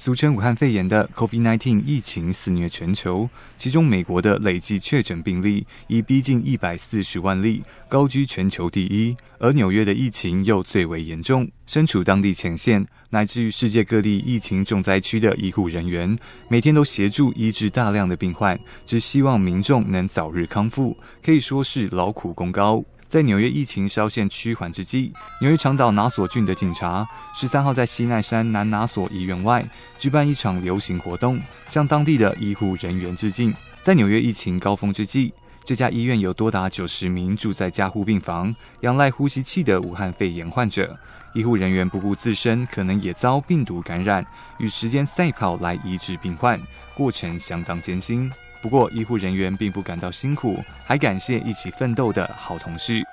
俗称武汉肺炎的 COVID-19 疫情肆虐全球，其中美国的累计确诊病例已逼近一百四十万例，高居全球第一。而纽约的疫情又最为严重，身处当地前线，乃至于世界各地疫情重灾区的医护人员，每天都协助医治大量的病患，只希望民众能早日康复，可以说是劳苦功高。在纽约疫情稍现趋缓之际，纽约长岛拿索郡的警察十三号在西奈山南拿索医院外举办一场游行活动，向当地的医护人员致敬。在纽约疫情高峰之际，这家医院有多达九十名住在加护病房、仰赖呼吸器的武汉肺炎患者，医护人员不顾自身可能也遭病毒感染，与时间赛跑来医治病患，过程相当艰辛。不过，医护人员并不感到辛苦，还感谢一起奋斗的好同事。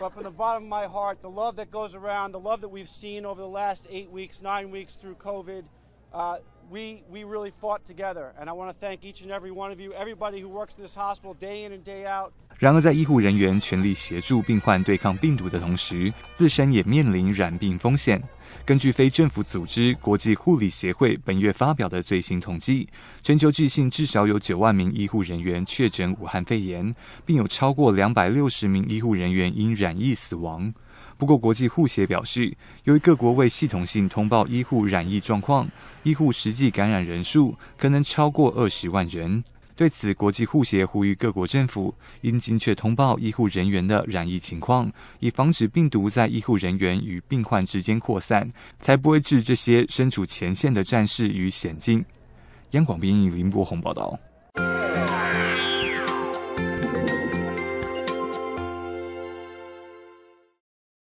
But from the bottom of my heart, the love that goes around, the love that we've seen over the last eight weeks, nine weeks through COVID, uh, we, we really fought together. And I want to thank each and every one of you, everybody who works in this hospital day in and day out. 然而，在医护人员全力协助病患对抗病毒的同时，自身也面临染病风险。根据非政府组织国际护理协会本月发表的最新统计，全球据信至少有九万名医护人员确诊武汉肺炎，并有超过两百六十名医护人员因染疫死亡。不过，国际护协表示，由于各国未系统性通报医护染疫状况，医护实际感染人数可能超过二十万人。对此，国际护协呼吁各国政府应精确通报医护人员的染疫情况，以防止病毒在医护人员与病患之间扩散，才不会置这些身处前线的战士于险境。央广编译林博宏报道。